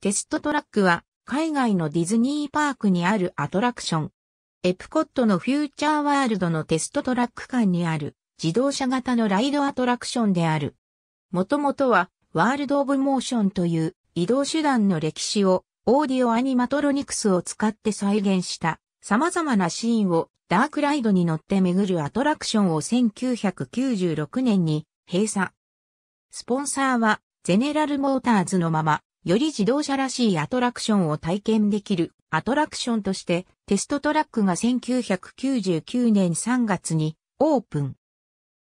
テストトラックは海外のディズニーパークにあるアトラクション。エプコットのフューチャーワールドのテストトラック間にある自動車型のライドアトラクションである。もともとはワールドオブモーションという移動手段の歴史をオーディオアニマトロニクスを使って再現した様々なシーンをダークライドに乗って巡るアトラクションを1996年に閉鎖。スポンサーはゼネラルモーターズのままより自動車らしいアトラクションを体験できるアトラクションとしてテストトラックが1999年3月にオープン。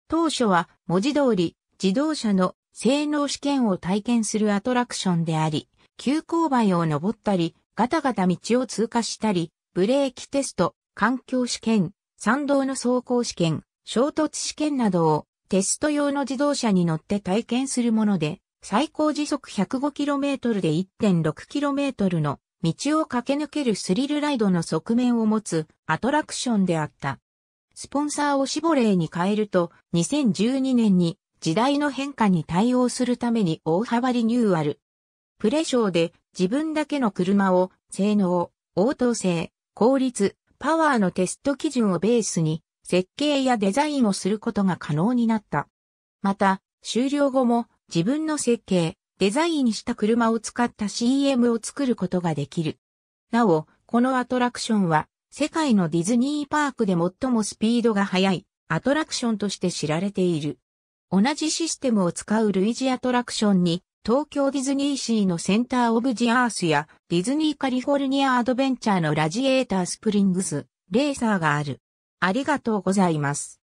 当初は文字通り自動車の性能試験を体験するアトラクションであり、急勾配を登ったり、ガタガタ道を通過したり、ブレーキテスト、環境試験、参道の走行試験、衝突試験などをテスト用の自動車に乗って体験するもので、最高時速 105km で 1.6km の道を駆け抜けるスリルライドの側面を持つアトラクションであった。スポンサーをシボレーに変えると2012年に時代の変化に対応するために大幅リニューアル。プレショーで自分だけの車を性能、応答性、効率、パワーのテスト基準をベースに設計やデザインをすることが可能になった。また、終了後も自分の設計、デザインした車を使った CM を作ることができる。なお、このアトラクションは世界のディズニーパークで最もスピードが速いアトラクションとして知られている。同じシステムを使う類似アトラクションに東京ディズニーシーのセンターオブジアースやディズニーカリフォルニアアドベンチャーのラジエータースプリングス、レーサーがある。ありがとうございます。